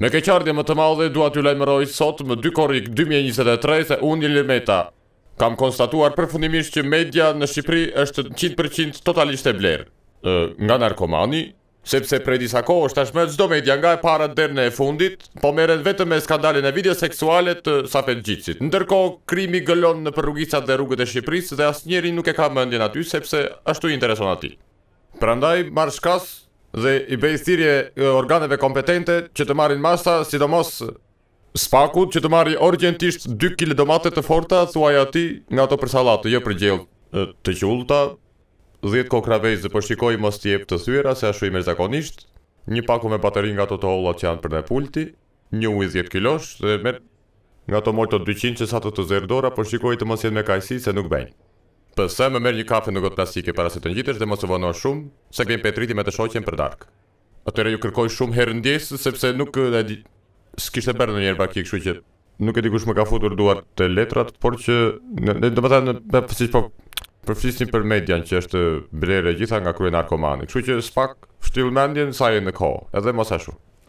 Me keqardje më të madhe, dua t'ju lajmëroj sot më 2 korik 2023 se unë një lirmeta. Kam konstatuar përfundimisht që media në Shqipëri është 100% totalisht e blerë. Nga narkomani, sepse prej disa ko është me cdo media nga e para dherën e fundit, po meren vetëm me skandalin e video seksualet të sapet gjitsit. Ndërko, krimi gëllon në përrugicat dhe rrugët e Shqipërisë dhe asë njeri nuk e ka më aty sepse ashtu intereson ati. Prandaj, marë shkasë, dhe i bëj thirrje organeve kompetente që të marrin masa, sidomos spaku, që të marri urgjentisht 2 kg domate të forta, thuaj aty nga ato për sallatë, jo për gjellë të qulta, 10 kokra vezë po shikoj mos të jep të thyera se ashtu i zakonisht, një paku me bateri nga ato të holla që janë për në pulti, një ujë 10 kg dhe me nga ato mol të 200 që sa të zerdora, po shikoj të mos jetë me kajsi se nuk bëjnë. Përse më merr një kafe në gotë plastike para se të ngjitesh dhe mos u vono shumë, se kem petriti me të shoqen për darkë. Atëherë ju kërkoj shumë herë ndjesë, sepse nuk e di. S'kishte bërë ndonjëherë bakë, kështu që nuk e di kush më ka futur duat të letrat, por që në të në pse po për për median që është blerë gjitha nga krye narkomani. Kështu që spak shtyll mendjen sa e në kohë, edhe mos ashtu.